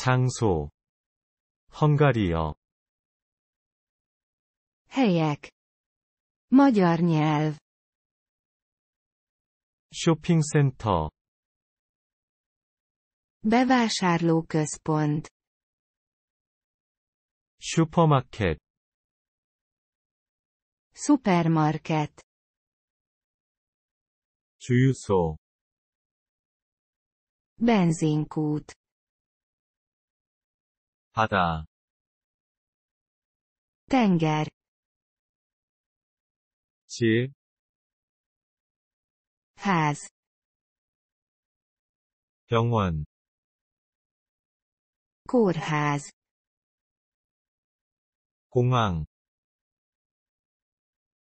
장소 헝가리어 helyek magyar nyelv 쇼핑센터 bevásárlóközpont 슈퍼마켓 szupermarket 주유소 benzinkút 바다 tenger 집 ház 병원 kórház 공항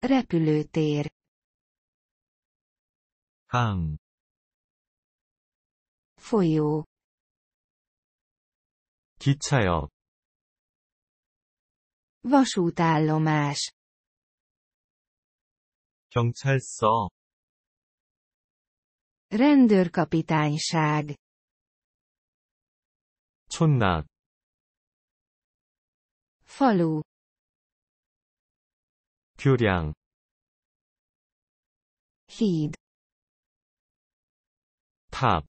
repülőtér 강 folyó 기차역 vasútállomás 경찰서 rendőrkapitányság 촌낱 falu 교량 híd 탑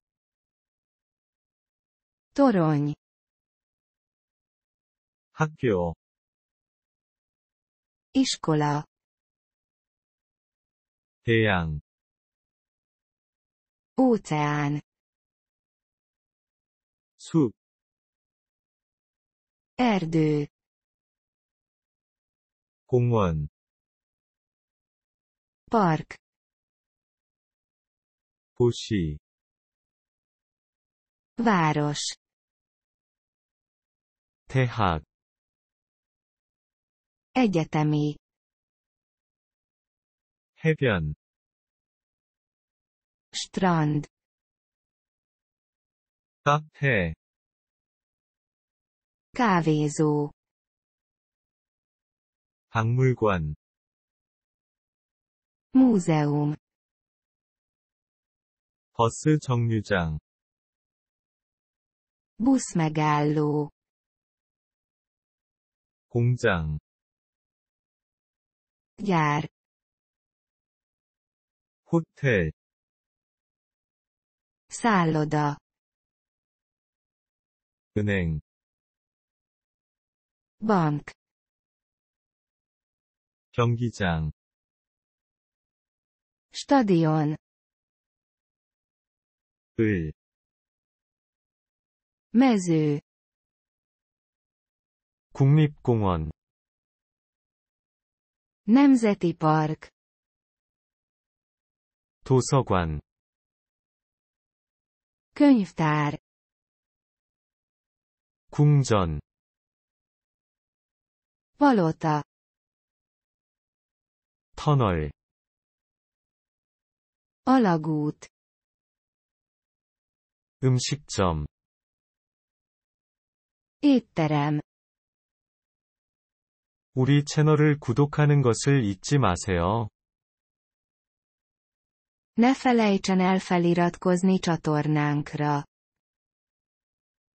torony 학교 이스콜라 대양 óceán 숲 erdő 공원 park 도시 város 대학 egyetemi 해변 strand 카페 kávézó 박물관 múzeum 버스 정류장 megálló 공장 jar 호텔 szálloda 은행 bank 경기장 stadion 을 mező 국립공원 Nemzeti Park 도서관 könyvtár 궁전 palota 터널 alagút 음식점 étterem 우리 채널을 구독하는 것을 잊지 마세요. Ne felejtsen el feliratkozni csatornánkra.